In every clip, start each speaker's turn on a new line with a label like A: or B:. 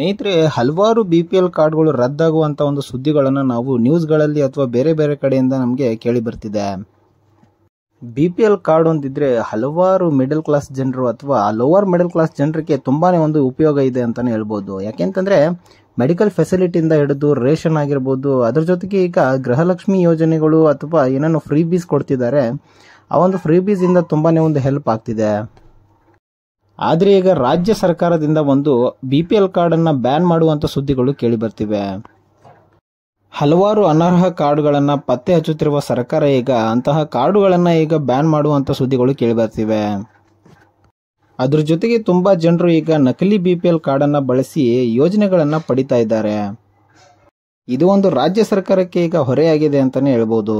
A: ಸ್ನೇಹಿತರೆ ಹಲವಾರು B P L ಕಾರ್ಡ್ಗಳು ರದ್ದಾಗುವಂಥ ಒಂದು ಸುದ್ದಿಗಳನ್ನು ನಾವು ನ್ಯೂಸ್ಗಳಲ್ಲಿ ಅಥವಾ ಬೇರೆ ಬೇರೆ ಕಡೆಯಿಂದ ನಮಗೆ ಕೇಳಿ ಬರ್ತಿದೆ ಬಿ ಪಿ ಎಲ್ ಕಾರ್ಡ್ ಒಂದಿದ್ರೆ ಹಲವಾರು ಮಿಡಲ್ ಕ್ಲಾಸ್ ಜನರು ಅಥವಾ ಲೋವರ್ ಮಿಡಲ್ ಕ್ಲಾಸ್ ಜನರಿಗೆ ತುಂಬಾ ಒಂದು ಉಪಯೋಗ ಇದೆ ಅಂತಲೇ ಹೇಳ್ಬೋದು ಯಾಕೆಂತಂದ್ರೆ ಮೆಡಿಕಲ್ ಫೆಸಿಲಿಟಿಯಿಂದ ಹಿಡಿದು ರೇಷನ್ ಆಗಿರ್ಬೋದು ಅದ್ರ ಜೊತೆಗೆ ಈಗ ಗೃಹಲಕ್ಷ್ಮಿ ಯೋಜನೆಗಳು ಅಥವಾ ಏನೇನು ಫ್ರೀ ಬೀಸ್ ಕೊಡ್ತಿದ್ದಾರೆ ಆ ಒಂದು ಫ್ರೀ ಬೀಸಿಂದ ತುಂಬಾ ಒಂದು ಹೆಲ್ಪ್ ಆಗ್ತಿದೆ ಆದರೆ ಈಗ ರಾಜ್ಯ ಸರ್ಕಾರದಿಂದ ಒಂದು ಬಿ ಪಿ ಎಲ್ ಕಾರ್ಡನ್ನು ಬ್ಯಾನ್ ಮಾಡುವಂಥ ಸುದ್ದಿಗಳು ಕೇಳಿ ಬರ್ತಿವೆ ಹಲವಾರು ಅನರ್ಹ ಕಾರ್ಡ್ಗಳನ್ನು ಪತ್ತೆ ಹಚ್ಚುತ್ತಿರುವ ಸರ್ಕಾರ ಈಗ ಅಂತಹ ಕಾರ್ಡುಗಳನ್ನು ಈಗ ಬ್ಯಾನ್ ಮಾಡುವಂಥ ಸುದ್ದಿಗಳು ಕೇಳಿ ಬರ್ತಿವೆ ಅದ್ರ ಜೊತೆಗೆ ತುಂಬ ಜನರು ಈಗ ನಕಲಿ ಬಿ ಪಿ ಎಲ್ ಕಾರ್ಡನ್ನು ಬಳಸಿ ಯೋಜನೆಗಳನ್ನು ಪಡಿತಾ ಇದ್ದಾರೆ ಇದು ಒಂದು ರಾಜ್ಯ ಸರ್ಕಾರಕ್ಕೆ ಈಗ ಹೊರೆಯಾಗಿದೆ ಅಂತಲೇ ಹೇಳ್ಬೋದು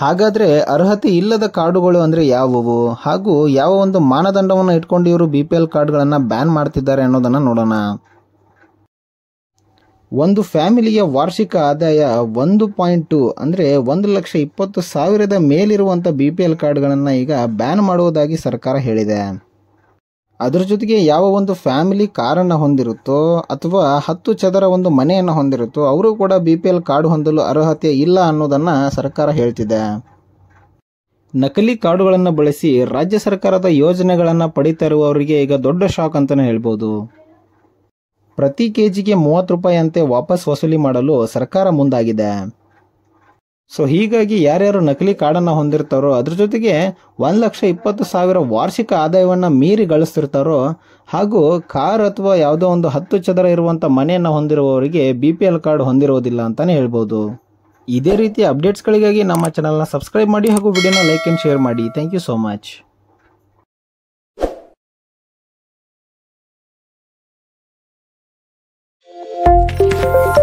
A: ಹಾಗಾದರೆ ಅರ್ಹತೆ ಇಲ್ಲದ ಕಾರ್ಡುಗಳು ಅಂದರೆ ಯಾವುವು ಹಾಗೂ ಯಾವ ಒಂದು ಮಾನದಂಡವನ್ನು ಇಟ್ಕೊಂಡು ಇವರು ಬಿ ಪಿ ಎಲ್ ಕಾರ್ಡ್ಗಳನ್ನು ಬ್ಯಾನ್ ಮಾಡ್ತಿದ್ದಾರೆ ಅನ್ನೋದನ್ನು ನೋಡೋಣ ಒಂದು ಫ್ಯಾಮಿಲಿಯ ವಾರ್ಷಿಕ ಆದಾಯ ಒಂದು ಪಾಯಿಂಟ್ ಟು ಅಂದರೆ ಒಂದು ಲಕ್ಷ ಇಪ್ಪತ್ತು ಸಾವಿರದ ಮೇಲಿರುವಂಥ ಬಿ ಪಿ ಎಲ್ ಕಾರ್ಡ್ಗಳನ್ನು ಈಗ ಬ್ಯಾನ್ ಮಾಡುವುದಾಗಿ ಸರ್ಕಾರ ಹೇಳಿದೆ ಅದರ ಜೊತೆಗೆ ಯಾವ ಒಂದು ಫ್ಯಾಮಿಲಿ ಕಾರನ್ನು ಹೊಂದಿರುತ್ತೋ ಅಥವಾ ಹತ್ತು ಚದರ ಒಂದು ಮನೆಯನ್ನು ಹೊಂದಿರುತ್ತೋ ಅವರು ಕೂಡ ಬಿ ಪಿ ಎಲ್ ಕಾರ್ಡ್ ಹೊಂದಲು ಅರ್ಹತೆ ಇಲ್ಲ ಅನ್ನೋದನ್ನು ಸರ್ಕಾರ ಹೇಳ್ತಿದೆ ನಕಲಿ ಕಾರ್ಡುಗಳನ್ನು ಬಳಸಿ ರಾಜ್ಯ ಸರ್ಕಾರದ ಯೋಜನೆಗಳನ್ನು ಪಡಿತರುವವರಿಗೆ ಈಗ ದೊಡ್ಡ ಶಾಕ್ ಅಂತಲೇ ಹೇಳ್ಬೋದು ಪ್ರತಿ ಕೆ ಜಿಗೆ ಮೂವತ್ತು ರೂಪಾಯಿಯಂತೆ ವಾಪಸ್ ವಸೂಲಿ ಮಾಡಲು ಸರ್ಕಾರ ಮುಂದಾಗಿದೆ ಸೊ ಹೀಗಾಗಿ ಯಾರ್ಯಾರು ನಕಲಿ ಕಾರ್ಡನ್ನು ಹೊಂದಿರ್ತಾರೋ ಅದ್ರ ಜೊತೆಗೆ ಒಂದು ಲಕ್ಷ ಇಪ್ಪತ್ತು ಸಾವಿರ ವಾರ್ಷಿಕ ಆದಾಯವನ್ನು ಮೀರಿ ಗಳಿಸ್ತಿರ್ತಾರೋ ಹಾಗೂ ಕಾರ್ ಅಥವಾ ಯಾವುದೋ ಒಂದು ಹತ್ತು ಚದರ ಇರುವಂಥ ಮನೆಯನ್ನು ಹೊಂದಿರುವವರಿಗೆ ಬಿ ಪಿ ಎಲ್ ಕಾರ್ಡ್ ಹೊಂದಿರೋದಿಲ್ಲ ಅಂತಲೇ ಹೇಳ್ಬೋದು ಇದೇ ರೀತಿಯ ಅಪ್ಡೇಟ್ಸ್ಗಳಿಗಾಗಿ ನಮ್ಮ ಚಾನಲ್ನ ಸಬ್ಸ್ಕ್ರೈಬ್ ಮಾಡಿ ಹಾಗೂ ವಿಡಿಯೋನ ಲೈಕ್ ಆ್ಯಂಡ್ ಶೇರ್ ಮಾಡಿ ಥ್ಯಾಂಕ್ ಯು ಸೋ ಮಚ್